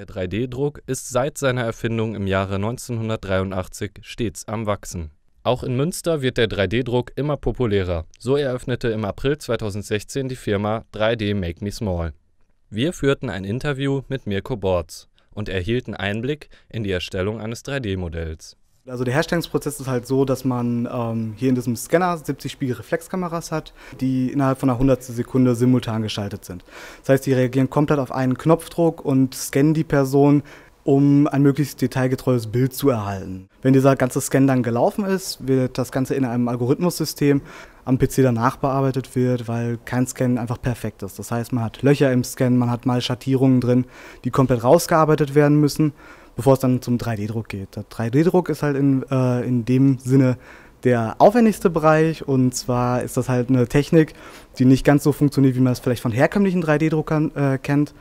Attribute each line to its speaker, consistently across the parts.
Speaker 1: Der 3D-Druck ist seit seiner Erfindung im Jahre 1983 stets am Wachsen. Auch in Münster wird der 3D-Druck immer populärer. So eröffnete im April 2016 die Firma 3D Make Me Small. Wir führten ein Interview mit Mirko Bortz und erhielten Einblick in die Erstellung eines 3D-Modells
Speaker 2: also der Herstellungsprozess ist halt so, dass man ähm, hier in diesem Scanner 70 Spiegelreflexkameras hat, die innerhalb von einer hundertstel Sekunde simultan geschaltet sind. Das heißt, die reagieren komplett auf einen Knopfdruck und scannen die Person, um ein möglichst detailgetreues Bild zu erhalten. Wenn dieser ganze Scan dann gelaufen ist, wird das Ganze in einem Algorithmussystem am PC danach bearbeitet wird, weil kein Scan einfach perfekt ist. Das heißt, man hat Löcher im Scan, man hat mal Schattierungen drin, die komplett rausgearbeitet werden müssen bevor es dann zum 3D-Druck geht. Der 3D-Druck ist halt in, äh, in dem Sinne der aufwendigste Bereich und zwar ist das halt eine Technik, die nicht ganz so funktioniert, wie man es vielleicht von herkömmlichen 3D-Druckern äh, kennt,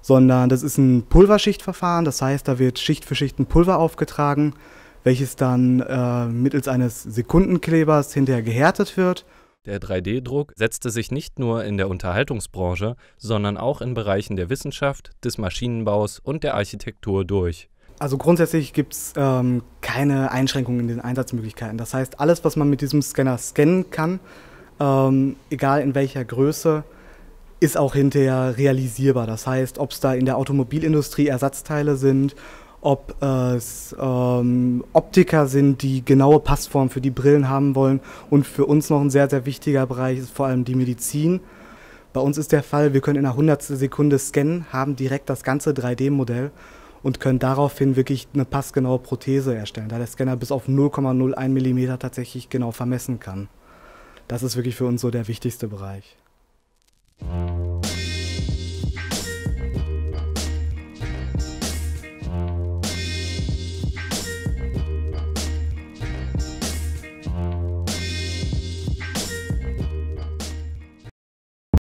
Speaker 2: sondern das ist ein Pulverschichtverfahren, das heißt, da wird Schicht für Schicht ein Pulver aufgetragen, welches dann äh, mittels eines Sekundenklebers hinterher gehärtet wird
Speaker 1: der 3D-Druck setzte sich nicht nur in der Unterhaltungsbranche, sondern auch in Bereichen der Wissenschaft, des Maschinenbaus und der Architektur durch.
Speaker 2: Also grundsätzlich gibt es ähm, keine Einschränkungen in den Einsatzmöglichkeiten. Das heißt, alles, was man mit diesem Scanner scannen kann, ähm, egal in welcher Größe, ist auch hinterher realisierbar. Das heißt, ob es da in der Automobilindustrie Ersatzteile sind ob es ähm, Optiker sind, die genaue Passform für die Brillen haben wollen. Und für uns noch ein sehr, sehr wichtiger Bereich ist vor allem die Medizin. Bei uns ist der Fall, wir können in einer hundertstel Sekunde scannen, haben direkt das ganze 3D-Modell und können daraufhin wirklich eine passgenaue Prothese erstellen, da der Scanner bis auf 0,01 mm tatsächlich genau vermessen kann. Das ist wirklich für uns so der wichtigste Bereich.